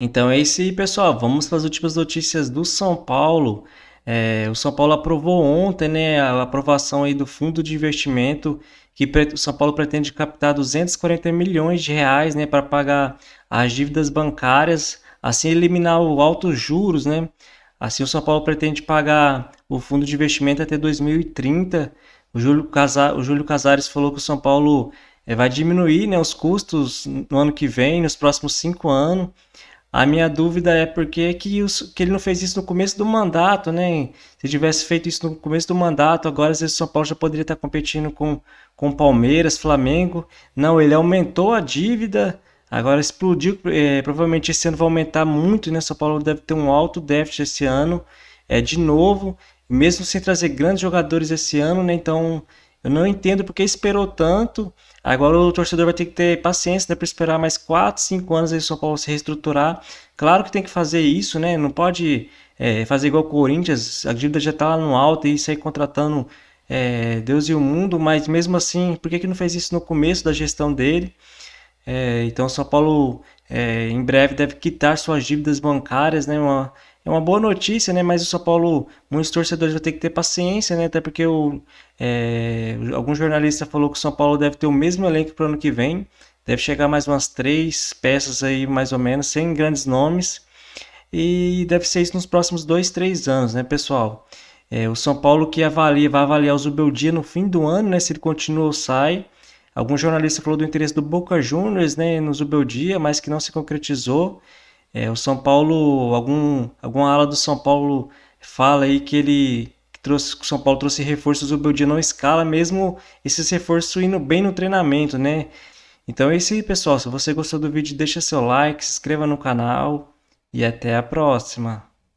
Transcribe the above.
Então é isso aí, pessoal. Vamos para as últimas notícias do São Paulo. É, o São Paulo aprovou ontem né, a aprovação aí do fundo de investimento que o São Paulo pretende captar 240 milhões de reais né, para pagar as dívidas bancárias, assim eliminar os altos juros. Né? Assim, o São Paulo pretende pagar o fundo de investimento até 2030. O Júlio, Casar, o Júlio Casares falou que o São Paulo é, vai diminuir né, os custos no ano que vem, nos próximos cinco anos. A minha dúvida é por que, que, ele não fez isso no começo do mandato, né? Se tivesse feito isso no começo do mandato, agora às vezes o São Paulo já poderia estar competindo com, com Palmeiras, Flamengo. Não, ele aumentou a dívida, agora explodiu. É, provavelmente esse ano vai aumentar muito, né? São Paulo deve ter um alto déficit esse ano, é de novo, mesmo sem trazer grandes jogadores esse ano, né? Então eu não entendo porque esperou tanto. Agora o torcedor vai ter que ter paciência, né, para esperar mais 4, 5 anos aí o São Paulo se reestruturar. Claro que tem que fazer isso, né? Não pode é, fazer igual o Corinthians, a dívida já está lá no alto e sair contratando é, Deus e o mundo, mas mesmo assim, por que, que não fez isso no começo da gestão dele? É, então São Paulo é, em breve deve quitar suas dívidas bancárias, né? Uma, é uma boa notícia, né? Mas o São Paulo, muitos torcedores vão ter que ter paciência, né? Até porque o, é, algum jornalista falou que o São Paulo deve ter o mesmo elenco para o ano que vem. Deve chegar mais umas três peças aí, mais ou menos, sem grandes nomes. E deve ser isso nos próximos dois, três anos, né, pessoal? É, o São Paulo que avalia, vai avaliar o Zubeldia no fim do ano, né? Se ele continua ou sai. Algum jornalista falou do interesse do Boca Juniors né, no Zubeldia, mas que não se concretizou. É, o São Paulo, algum, alguma ala do São Paulo fala aí que ele que trouxe, que o São Paulo trouxe reforços, o Zubeldia não escala, mesmo esses reforços indo bem no treinamento, né? Então é isso aí, pessoal. Se você gostou do vídeo, deixa seu like, se inscreva no canal e até a próxima.